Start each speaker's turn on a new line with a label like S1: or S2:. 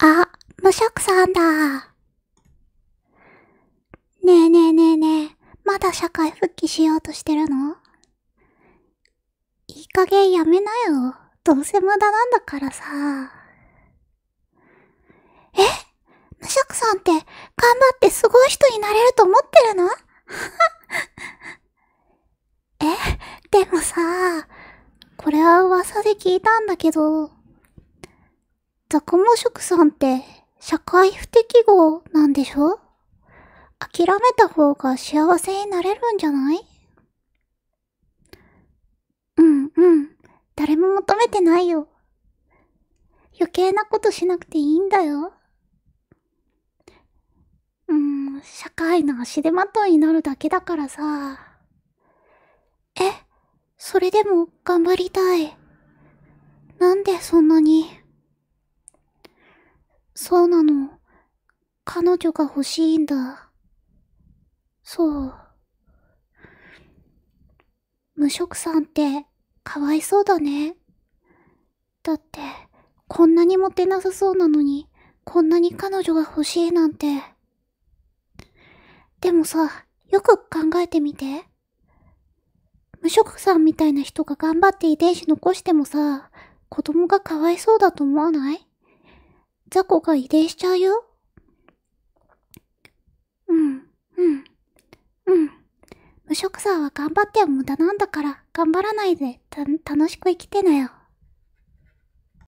S1: あ、無職さんだ。ねえねえねえねえ、まだ社会復帰しようとしてるのいい加減やめなよ。どうせ無駄なんだからさ。え無職さんって頑張ってすごい人になれると思ってるの え、でもさ、これは噂で聞いたんだけど、ザコモ食さんって社会不適合なんでしょ諦めた方が幸せになれるんじゃないうんうん。誰も求めてないよ。余計なことしなくていいんだよ。うん、社会の足手まといになるだけだからさ。え、それでも頑張りたい。なんでそんなに。そうなの。彼女が欲しいんだ。そう。無職さんってかわいそうだね。だって、こんなにモテなさそうなのに、こんなに彼女が欲しいなんて。でもさ、よく考えてみて。無職さんみたいな人が頑張って遺伝子残してもさ、子供がかわいそうだと思わない雑魚が遺伝しちゃうよ。うん、うん、うん。無職さんは頑張っては無駄なんだから、頑張らないで、た、楽しく生きてなよ。